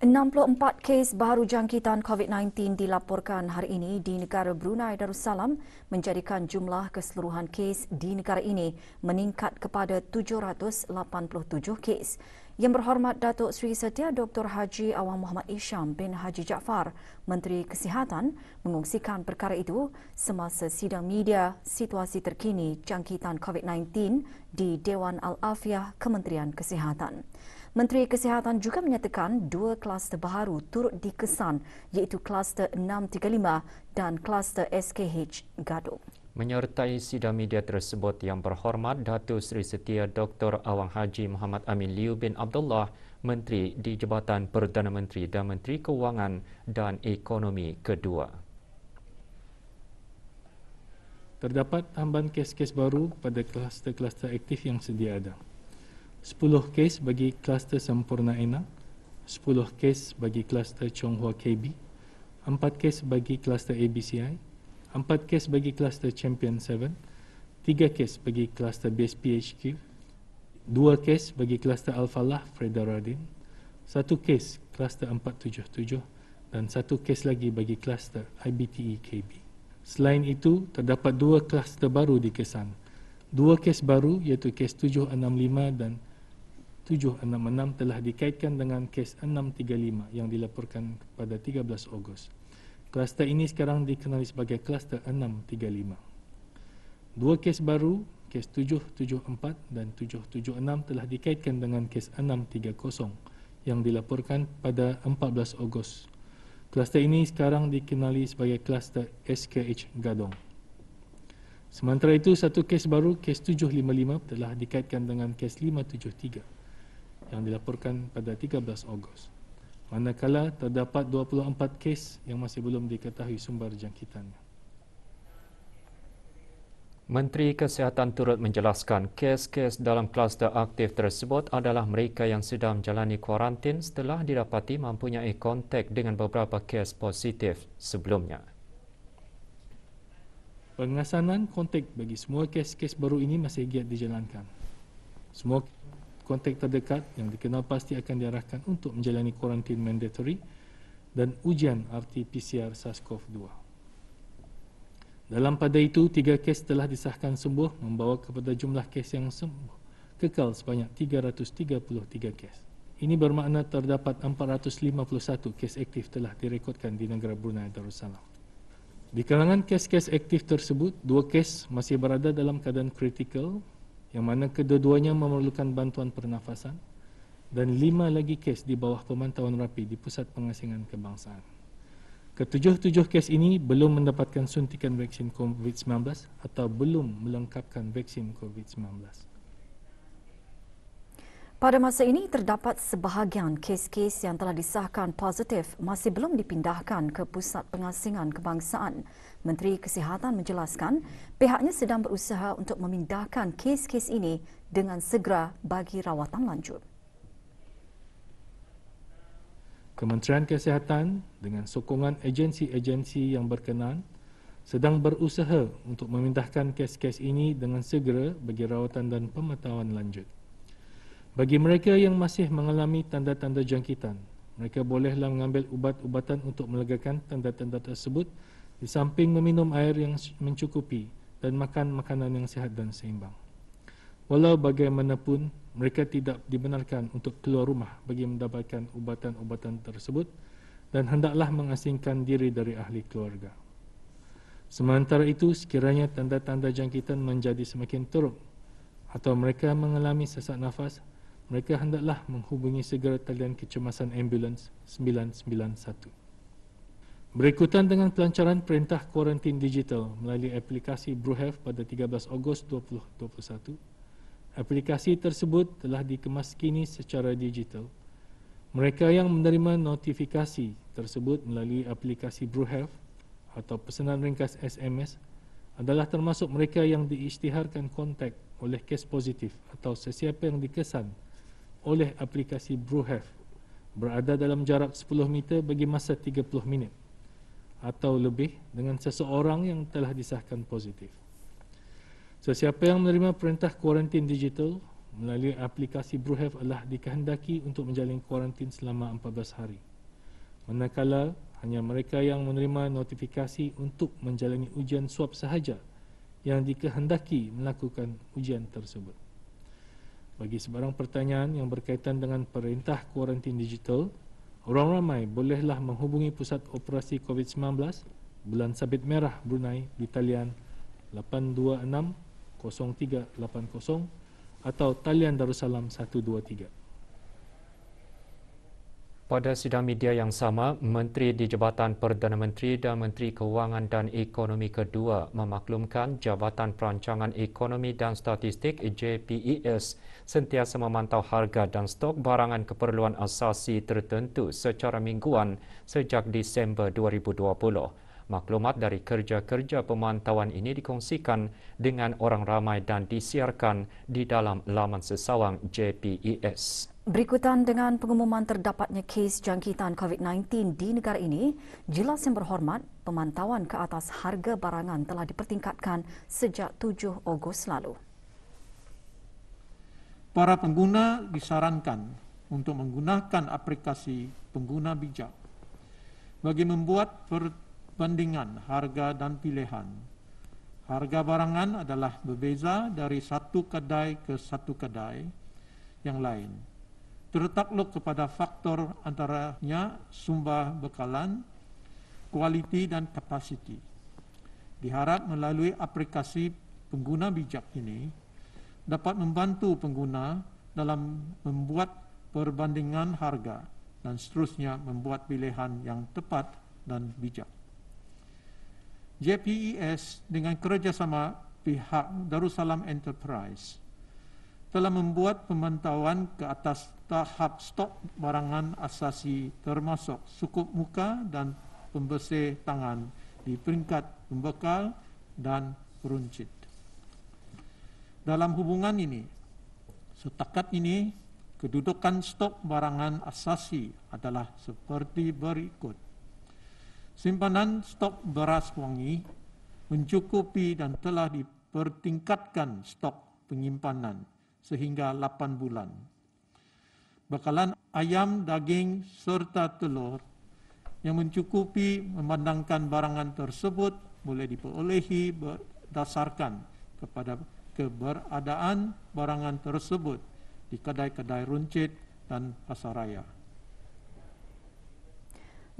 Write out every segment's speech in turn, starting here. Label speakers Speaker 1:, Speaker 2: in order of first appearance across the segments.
Speaker 1: 64 kes baru jangkitan COVID-19 dilaporkan hari ini di negara Brunei Darussalam menjadikan jumlah keseluruhan kes di negara ini meningkat kepada 787 kes. Yang berhormat Datuk Sri Setia Dr. Haji Awang Muhammad Isham bin Haji Jaafar, Menteri Kesihatan, mengungsikan perkara itu semasa sidang media situasi terkini jangkitan COVID-19 di Dewan Al-Afiah Kementerian Kesihatan. Menteri Kesihatan juga menyatakan dua kluster baru turut dikesan iaitu kluster 635 dan kluster SKH Gadung.
Speaker 2: Menyertai sidang media tersebut yang berhormat Datu Seri Setia Dr. Awang Haji Muhammad Amin Liu bin Abdullah Menteri di Jabatan Perdana Menteri dan Menteri Kewangan dan Ekonomi Kedua. Terdapat tambahan
Speaker 3: kes-kes baru pada kluster-kluster aktif yang sedia ada. 10 kes bagi kluster Sempurna Enak, 10 kes bagi kluster Chonghua KB, 4 kes bagi kluster ABCI, 4 kes bagi kluster Champion 7, 3 kes bagi kluster BSPHQ, 2 kes bagi kluster Alpha Lah Fredaradin, 1 kes kluster 477 dan 1 kes lagi bagi kluster IBTE KB. Selain itu, terdapat 2 kluster baru dikesan, Kesan. Dua kes baru iaitu kes 765 dan 765. 766 telah dikaitkan dengan kes 635 yang dilaporkan pada 13 Ogos. Kluster ini sekarang dikenali sebagai kluster 635. Dua kes baru, kes 774 dan 776 telah dikaitkan dengan kes 630 yang dilaporkan pada 14 Ogos. Kluster ini sekarang dikenali sebagai kluster SKH Gadong. Sementara itu, satu kes baru, kes 755 telah dikaitkan dengan kes 573 yang dilaporkan pada 13 Ogos. Manakala terdapat 24 kes yang masih belum diketahui sumber jangkitannya.
Speaker 2: Menteri Kesihatan turut menjelaskan kes-kes dalam kluster aktif tersebut adalah mereka yang sedang menjalani kuarantin setelah didapati mempunyai kontak dengan beberapa kes positif sebelumnya.
Speaker 3: Pengasanan kontak bagi semua kes-kes baru ini masih giat dijalankan. Semua kontak terdekat yang dikenal pasti akan diarahkan untuk menjalani kuarantin mandatory dan ujian RT-PCR SARS-CoV-2. Dalam pada itu, tiga kes telah disahkan sembuh membawa kepada jumlah kes yang sembuh kekal sebanyak 333 kes. Ini bermakna terdapat 451 kes aktif telah direkodkan di negara Brunei Darussalam. Di kalangan kes-kes aktif tersebut, dua kes masih berada dalam keadaan kritikal yang mana kedua-duanya memerlukan bantuan pernafasan dan lima lagi kes di bawah pemantauan rapi di Pusat Pengasingan Kebangsaan. Ketujuh-tujuh kes ini belum mendapatkan suntikan vaksin COVID-19 atau belum melengkapkan vaksin COVID-19.
Speaker 1: Pada masa ini terdapat sebahagian kes-kes yang telah disahkan positif masih belum dipindahkan ke pusat pengasingan kebangsaan. Menteri Kesihatan menjelaskan pihaknya sedang berusaha untuk memindahkan kes-kes ini dengan segera bagi rawatan lanjut.
Speaker 3: Kementerian Kesihatan dengan sokongan agensi-agensi yang berkenan sedang berusaha untuk memindahkan kes-kes ini dengan segera bagi rawatan dan pemetaan lanjut. Bagi mereka yang masih mengalami tanda-tanda jangkitan, mereka bolehlah mengambil ubat-ubatan untuk melegakan tanda-tanda tersebut di samping meminum air yang mencukupi dan makan makanan yang sihat dan seimbang. Walau bagaimanapun, mereka tidak dibenarkan untuk keluar rumah bagi mendapatkan ubatan-ubatan tersebut dan hendaklah mengasingkan diri dari ahli keluarga. Sementara itu, sekiranya tanda-tanda jangkitan menjadi semakin teruk atau mereka mengalami sesak nafas, mereka hendaklah menghubungi segera talian kecemasan ambulans 991. Berikutan dengan pelancaran perintah kuarantin digital melalui aplikasi BruHealth pada 13 Ogos 2021, aplikasi tersebut telah dikemaskini secara digital. Mereka yang menerima notifikasi tersebut melalui aplikasi BruHealth atau pesanan ringkas SMS adalah termasuk mereka yang diisytiharkan kontak oleh kes positif atau sesiapa yang dikesan oleh aplikasi Bruhef berada dalam jarak 10 meter bagi masa 30 minit atau lebih dengan seseorang yang telah disahkan positif. Sesiapa yang menerima perintah kuarantin digital melalui aplikasi Bruhef adalah dikehendaki untuk menjalin kuarantin selama 14 hari. Manakala hanya mereka yang menerima notifikasi untuk menjalani ujian swab sahaja yang dikehendaki melakukan ujian tersebut. Bagi sebarang pertanyaan yang berkaitan dengan perintah kuarantin digital, orang ramai bolehlah menghubungi Pusat Operasi COVID-19 Bulan Sabit Merah Brunei di talian 826-0380 atau talian Darussalam 123.
Speaker 2: Pada sidang media yang sama, Menteri di Jabatan Perdana Menteri dan Menteri Kewangan dan Ekonomi Kedua memaklumkan Jabatan Perancangan Ekonomi dan Statistik JPES sentiasa memantau harga dan stok barangan keperluan asasi tertentu secara mingguan sejak Disember 2020. Maklumat dari kerja-kerja pemantauan ini dikongsikan dengan orang ramai dan disiarkan di dalam laman sesawang JPES.
Speaker 1: Berikutan dengan pengumuman terdapatnya kes jangkitan COVID-19 di negara ini, jelas yang berhormat, pemantauan ke atas harga barangan telah dipertingkatkan sejak 7 Ogos lalu.
Speaker 4: Para pengguna disarankan untuk menggunakan aplikasi pengguna bijak bagi membuat perbandingan harga dan pilihan. Harga barangan adalah berbeza dari satu kedai ke satu kedai yang lain tertakluk kepada faktor antaranya sumber bekalan, kualiti dan kapasiti. Diharap melalui aplikasi pengguna bijak ini dapat membantu pengguna dalam membuat perbandingan harga dan seterusnya membuat pilihan yang tepat dan bijak. JPES dengan kerjasama pihak Darussalam Enterprise telah membuat pemantauan ke atas tahap stok barangan asasi termasuk sukup muka dan pembersih tangan di peringkat pembekal dan peruncit. Dalam hubungan ini, setakat ini kedudukan stok barangan asasi adalah seperti berikut. Simpanan stok beras wangi mencukupi dan telah dipertingkatkan stok penyimpanan sehingga 8 bulan bekalan ayam, daging serta telur yang mencukupi memandangkan barangan tersebut boleh diperolehi berdasarkan kepada keberadaan barangan tersebut di kedai-kedai runcit dan pasaraya.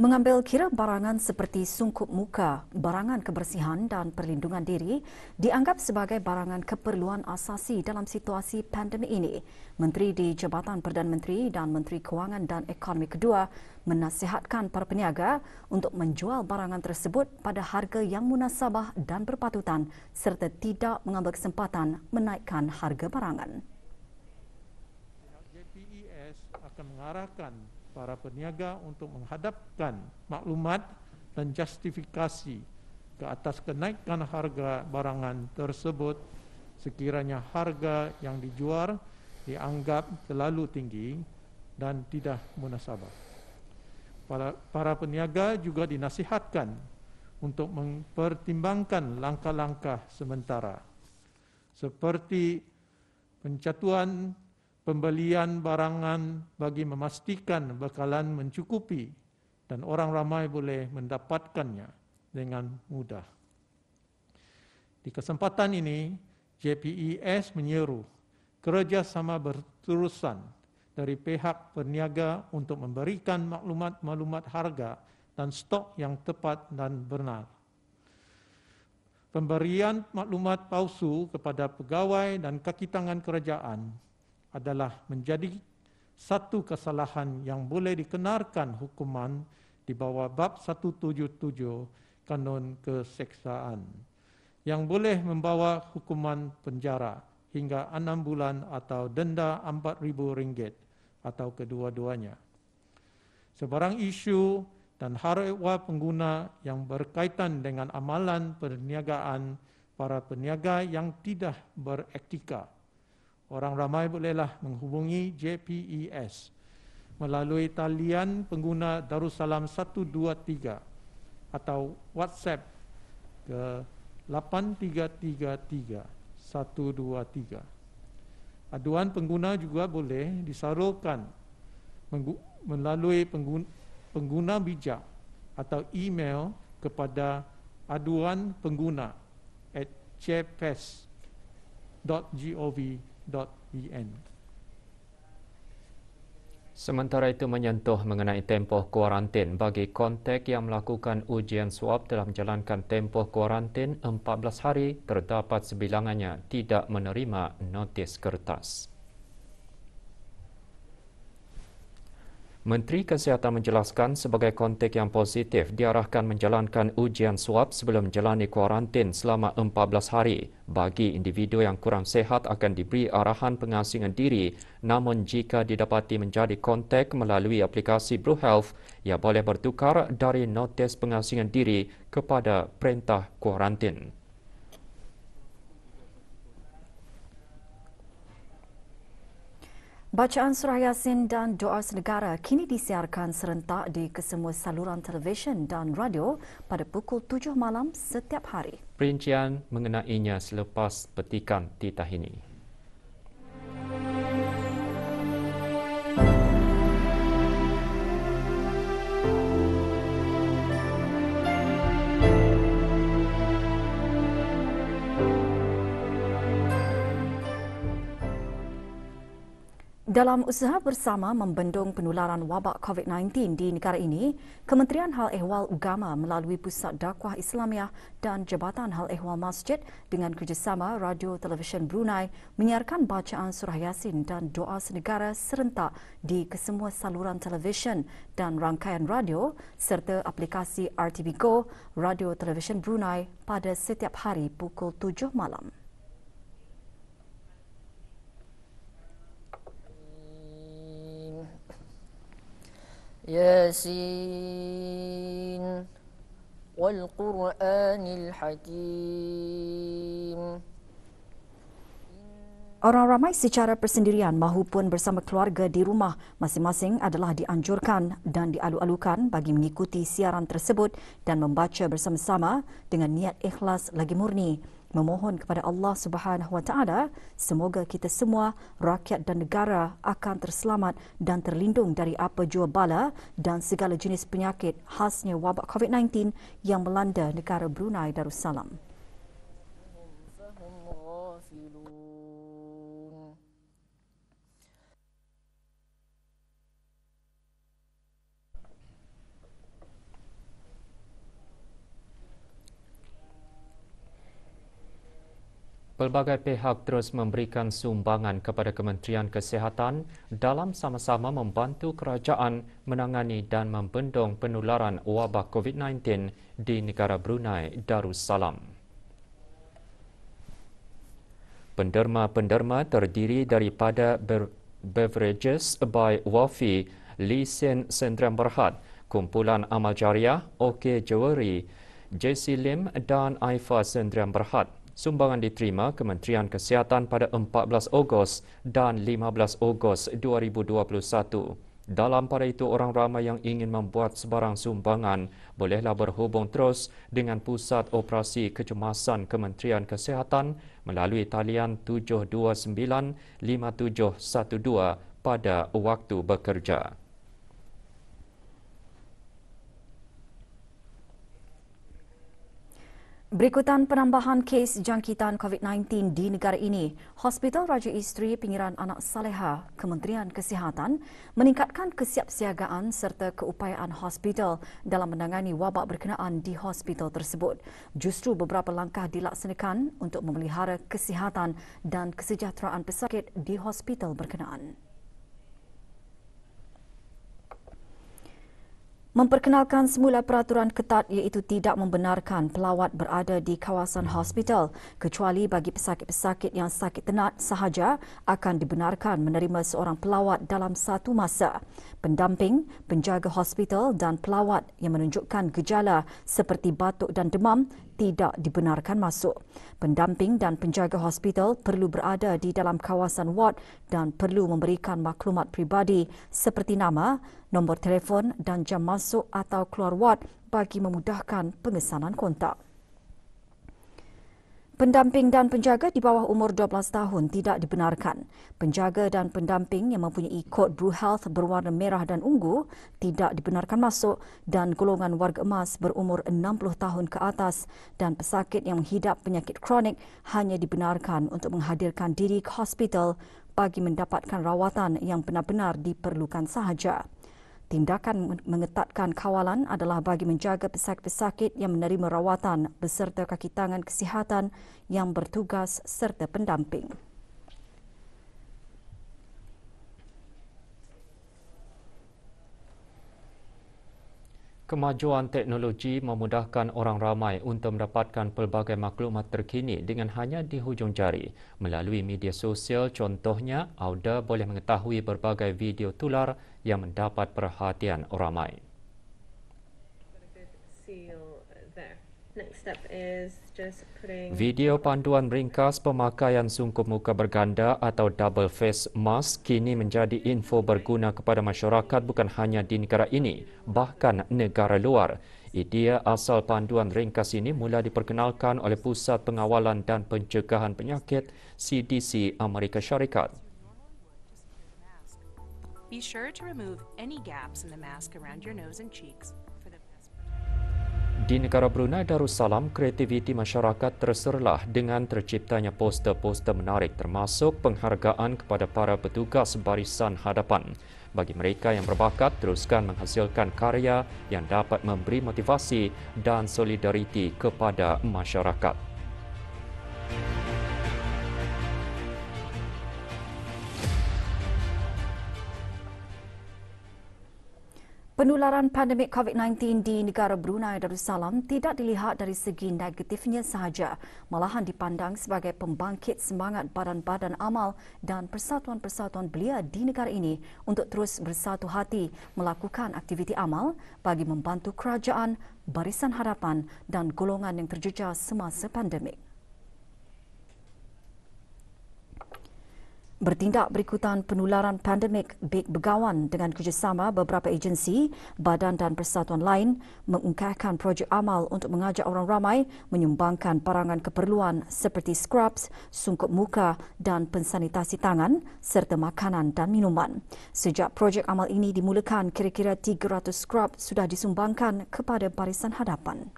Speaker 1: Mengambil kira barangan seperti sungkup muka, barangan kebersihan dan perlindungan diri dianggap sebagai barangan keperluan asasi dalam situasi pandemi ini. Menteri di Jabatan Perdana Menteri dan Menteri Kewangan dan Ekonomi Kedua menasihatkan para peniaga untuk menjual barangan tersebut pada harga yang munasabah dan berpatutan serta tidak mengambil kesempatan menaikkan harga barangan.
Speaker 4: JPES akan mengarahkan para peniaga untuk menghadapkan maklumat dan justifikasi ke atas kenaikan harga barangan tersebut sekiranya harga yang dijual dianggap terlalu tinggi dan tidak munasabah. Para, para peniaga juga dinasihatkan untuk mempertimbangkan langkah-langkah sementara seperti pencatuan pembelian barangan bagi memastikan bekalan mencukupi dan orang ramai boleh mendapatkannya dengan mudah. Di kesempatan ini, JPES menyeru kerjasama berterusan dari pihak peniaga untuk memberikan maklumat-maklumat harga dan stok yang tepat dan benar. Pemberian maklumat palsu kepada pegawai dan kaki tangan kerajaan adalah menjadi satu kesalahan yang boleh dikenarkan hukuman di bawah bab 177 kanun keseksaan yang boleh membawa hukuman penjara hingga enam bulan atau denda RM4,000 atau kedua-duanya. Sebarang isu dan harwa pengguna yang berkaitan dengan amalan perniagaan para peniaga yang tidak beretika Orang ramai bolehlah menghubungi JPES melalui talian pengguna Darussalam 123 atau WhatsApp ke 8333123. Aduan pengguna juga boleh disarulkan melalui pengguna, pengguna bijak atau email kepada aduan pengguna at cps.gov.my www.ihsan.com.en
Speaker 2: Sementara itu menyentuh mengenai tempoh kuarantin bagi kontak yang melakukan ujian swab dalam menjalankan tempoh kuarantin 14 hari terdapat sebilangannya tidak menerima notis kertas. Menteri Kesihatan menjelaskan sebagai kontak yang positif diarahkan menjalankan ujian swab sebelum menjalani kuarantin selama 14 hari. Bagi individu yang kurang sehat akan diberi arahan pengasingan diri namun jika didapati menjadi kontak melalui aplikasi Blue Health, ia boleh bertukar dari notis pengasingan diri kepada perintah kuarantin.
Speaker 1: Bacaan Surah Yasin dan Doa Senegara kini disiarkan serentak di kesemua saluran televisyen dan radio pada pukul 7 malam setiap hari.
Speaker 2: Perincian mengenainya selepas petikan titah ini.
Speaker 1: Dalam usaha bersama membendung penularan wabak COVID-19 di negara ini, Kementerian Hal Ehwal Ugama melalui Pusat Dakwah Islamiah dan Jabatan Hal Ehwal Masjid dengan kerjasama Radio Televisyen Brunei menyiarkan bacaan surah Yasin dan doa senegara serentak di kesemua saluran televisyen dan rangkaian radio serta aplikasi RTB Go Radio Televisyen Brunei pada setiap hari pukul 7 malam. ياسين والقرآن الحكيم Orang ramai secara persendirian mahupun bersama keluarga di rumah masing-masing adalah dianjurkan dan dialu-alukan bagi mengikuti siaran tersebut dan membaca bersama-sama dengan niat ikhlas lagi murni memohon kepada Allah Subhanahu Wa Taala semoga kita semua rakyat dan negara akan terselamat dan terlindung dari apa jua bala dan segala jenis penyakit khasnya wabak COVID-19 yang melanda negara Brunei Darussalam.
Speaker 2: Pelbagai pihak terus memberikan sumbangan kepada Kementerian Kesihatan dalam sama-sama membantu kerajaan menangani dan membendung penularan wabak COVID-19 di negara Brunei Darussalam. Penderma-penderma terdiri daripada Beverages by Wafi, Lee Sin Sendrian Berhad, Kumpulan Amal Jariah, OK Jewelry, Jesse Lim dan Aifa Sendrian Berhad. Sumbangan diterima Kementerian Kesihatan pada 14 Ogos dan 15 Ogos 2021. Dalam pada itu, orang ramai yang ingin membuat sebarang sumbangan bolehlah berhubung terus dengan Pusat Operasi Kecemasan Kementerian Kesihatan melalui talian 729-5712 pada waktu bekerja.
Speaker 1: Berikutan penambahan kes jangkitan COVID-19 di negara ini, Hospital Raja Isteri Pinggiran Anak Saleha, Kementerian Kesihatan meningkatkan kesiapsiagaan serta keupayaan hospital dalam menangani wabak berkenaan di hospital tersebut. Justru beberapa langkah dilaksanakan untuk memelihara kesihatan dan kesejahteraan pesakit di hospital berkenaan. memperkenalkan semula peraturan ketat iaitu tidak membenarkan pelawat berada di kawasan hospital kecuali bagi pesakit-pesakit yang sakit tenat sahaja akan dibenarkan menerima seorang pelawat dalam satu masa. Pendamping, penjaga hospital dan pelawat yang menunjukkan gejala seperti batuk dan demam tidak dibenarkan masuk. Pendamping dan penjaga hospital perlu berada di dalam kawasan ward dan perlu memberikan maklumat pribadi seperti nama, nombor telefon dan jam masuk atau keluar ward bagi memudahkan pengesanan kontak. Pendamping dan penjaga di bawah umur 12 tahun tidak dibenarkan. Penjaga dan pendamping yang mempunyai kod Blue Health berwarna merah dan ungu tidak dibenarkan masuk dan golongan warga emas berumur 60 tahun ke atas dan pesakit yang menghidap penyakit kronik hanya dibenarkan untuk menghadirkan diri ke hospital bagi mendapatkan rawatan yang benar-benar diperlukan sahaja. Tindakan mengetatkan kawalan adalah bagi menjaga pesakit-pesakit yang menerima rawatan beserta kaki tangan kesihatan yang bertugas serta pendamping.
Speaker 2: Kemajuan teknologi memudahkan orang ramai untuk mendapatkan pelbagai maklumat terkini dengan hanya di hujung jari. Melalui media sosial, contohnya, Auda boleh mengetahui berbagai video tular yang mendapat perhatian orang ramai. Video panduan ringkas pemakaian sungkup muka berganda atau double face mask kini menjadi info berguna kepada masyarakat bukan hanya di negara ini bahkan negara luar. Idea asal panduan ringkas ini mula diperkenalkan oleh Pusat Pengawalan dan Pencegahan Penyakit CDC Amerika Syarikat.
Speaker 3: Be sure to remove any gaps in the mask
Speaker 2: around your nose and cheeks di negara Brunei Darussalam, kreativiti masyarakat terserlah dengan terciptanya poster-poster menarik termasuk penghargaan kepada para petugas barisan hadapan. Bagi mereka yang berbakat, teruskan menghasilkan karya yang dapat memberi motivasi dan solidariti kepada masyarakat.
Speaker 1: Penularan pandemik COVID-19 di negara Brunei Darussalam tidak dilihat dari segi negatifnya sahaja, malahan dipandang sebagai pembangkit semangat badan-badan amal dan persatuan-persatuan belia di negara ini untuk terus bersatu hati melakukan aktiviti amal bagi membantu kerajaan, barisan harapan dan golongan yang terjejas semasa pandemik. bertindak berikutan penularan pandemik Big Begawan dengan kerjasama beberapa agensi, badan dan persatuan lain mengungkapkan projek amal untuk mengajak orang ramai menyumbangkan barangan keperluan seperti scrubs, sungkup muka dan pensanitasi tangan serta makanan dan minuman. Sejak projek amal ini dimulakan, kira-kira 300 scrub sudah disumbangkan kepada barisan hadapan.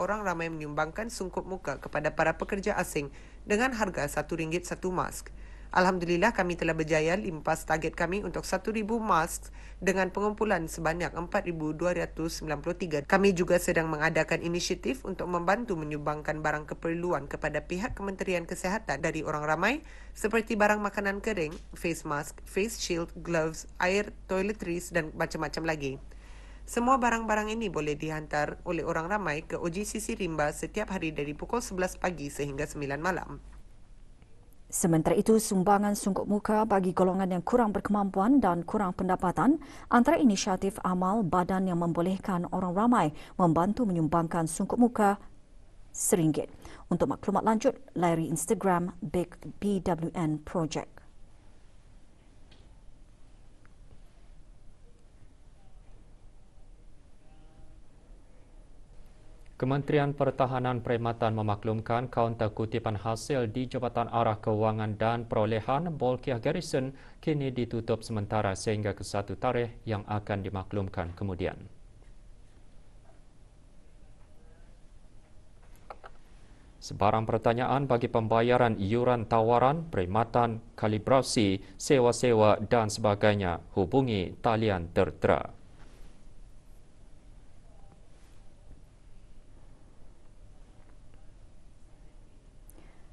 Speaker 2: orang ramai menyumbangkan sungkup muka kepada para pekerja asing dengan harga RM1 satu mask. Alhamdulillah kami telah berjaya limpas target kami untuk 1,000 mask dengan pengumpulan sebanyak 4,293. Kami juga sedang mengadakan inisiatif untuk membantu menyumbangkan barang keperluan kepada pihak Kementerian Kesehatan dari orang ramai seperti barang makanan kering, face mask, face shield, gloves, air, toiletries dan macam-macam lagi. Semua barang-barang ini boleh dihantar oleh orang ramai ke OGCC Rimba setiap hari dari pukul 11 pagi sehingga 9 malam.
Speaker 1: Sementara itu, sumbangan sungguh muka bagi golongan yang kurang berkemampuan dan kurang pendapatan antara inisiatif amal badan yang membolehkan orang ramai membantu menyumbangkan sungguh muka seringgit. Untuk maklumat lanjut, layari Instagram Big BWN Project.
Speaker 2: Kementerian Pertahanan Perkhidmatan memaklumkan kaunter kutipan hasil di Jabatan Arah Kewangan dan Perolehan Bolkiah Garrison kini ditutup sementara sehingga ke satu tarikh yang akan dimaklumkan kemudian. Sebarang pertanyaan bagi pembayaran iuran tawaran, perkhidmatan, kalibrasi, sewa-sewa dan sebagainya, hubungi talian tertera.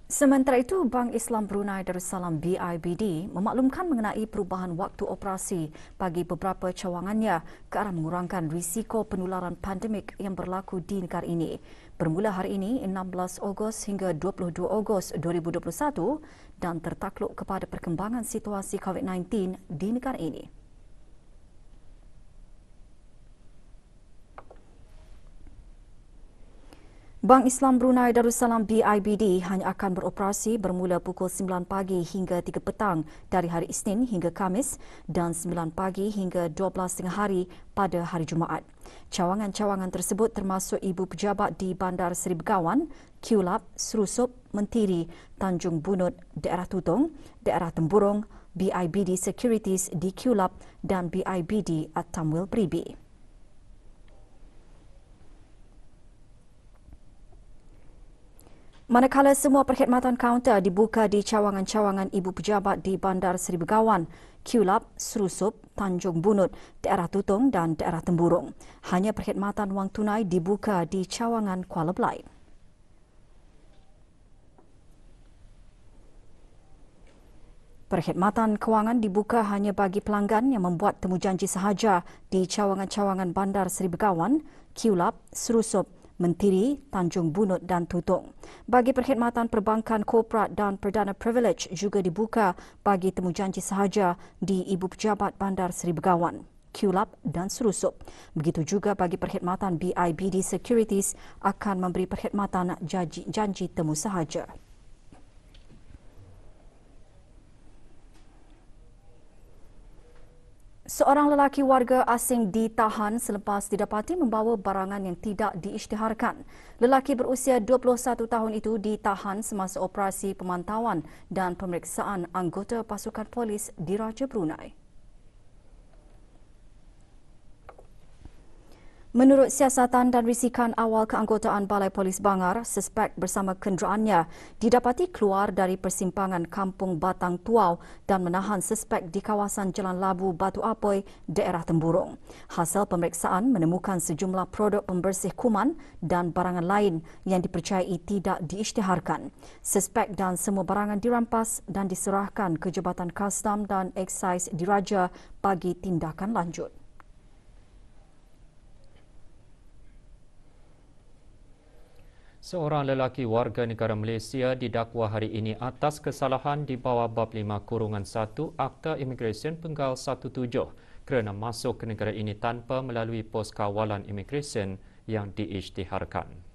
Speaker 1: Sementara itu, Bank Islam Brunei Darussalam BIBD memaklumkan mengenai perubahan waktu operasi bagi beberapa cawangannya ke arah mengurangkan risiko penularan pandemik yang berlaku di negara ini. Bermula hari ini, 16 Ogos hingga 22 Ogos 2021 dan tertakluk kepada perkembangan situasi COVID-19 di negara ini. Bank Islam Brunei Darussalam BIBD hanya akan beroperasi bermula pukul 9 pagi hingga 3 petang dari hari Isnin hingga Kamis dan 9 pagi hingga tengah hari pada hari Jumaat. Cawangan-cawangan tersebut termasuk ibu pejabat di Bandar Seri Begawan, Kulap, Serusup, Mentiri, Tanjung Bunut, Daerah Tutong, Daerah Temburong, BIBD Securities di Kulap dan BIBD at Tamwil Manakala semua perkhidmatan kaunter dibuka di cawangan-cawangan ibu pejabat di Bandar Seri Begawan, Kulap, Serusup, Tanjung Bunut, daerah Tutung dan daerah Temburung. Hanya perkhidmatan wang tunai dibuka di cawangan Kuala Belai. Perkhidmatan kewangan dibuka hanya bagi pelanggan yang membuat temujanji sahaja di cawangan-cawangan Bandar Seri Begawan, Kulap, Serusup, Menteri Tanjung Bunut dan Tutong. Bagi perkhidmatan perbankan korporat dan perdana privilege juga dibuka bagi temu janji sahaja di Ibu Pejabat Bandar Seri Begawan, QLAP dan Serusup. Begitu juga bagi perkhidmatan BIBD Securities akan memberi perkhidmatan janji, janji temu sahaja. Seorang lelaki warga asing ditahan selepas didapati membawa barangan yang tidak diisytiharkan. Lelaki berusia 21 tahun itu ditahan semasa operasi pemantauan dan pemeriksaan anggota pasukan polis di Raja Brunei. Menurut siasatan dan risikan awal keanggotaan Balai Polis Bangar, suspek bersama kenderaannya didapati keluar dari persimpangan Kampung Batang Tuau dan menahan suspek di kawasan Jalan Labu Batu Apoi, daerah Temburung. Hasil pemeriksaan menemukan sejumlah produk pembersih kuman dan barangan lain yang dipercayai tidak diisytiharkan. Suspek dan semua barangan dirampas dan diserahkan ke Jabatan Kastam dan Excise Diraja bagi tindakan lanjut.
Speaker 2: Seorang lelaki warga negara Malaysia didakwa hari ini atas kesalahan di bawah bab 5 kurungan 1 Akta Imigresen Penggal 17 kerana masuk ke negara ini tanpa melalui pos kawalan imigresen yang diisytiharkan.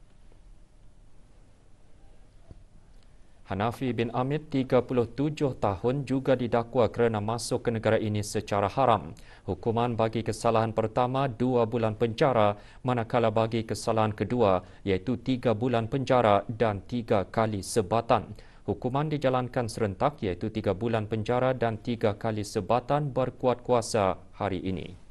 Speaker 2: Hanafi bin Amir 37 tahun juga didakwa kerana masuk ke negara ini secara haram. Hukuman bagi kesalahan pertama 2 bulan penjara manakala bagi kesalahan kedua iaitu 3 bulan penjara dan 3 kali sebatan. Hukuman dijalankan serentak iaitu 3 bulan penjara dan 3 kali sebatan berkuat kuasa hari ini.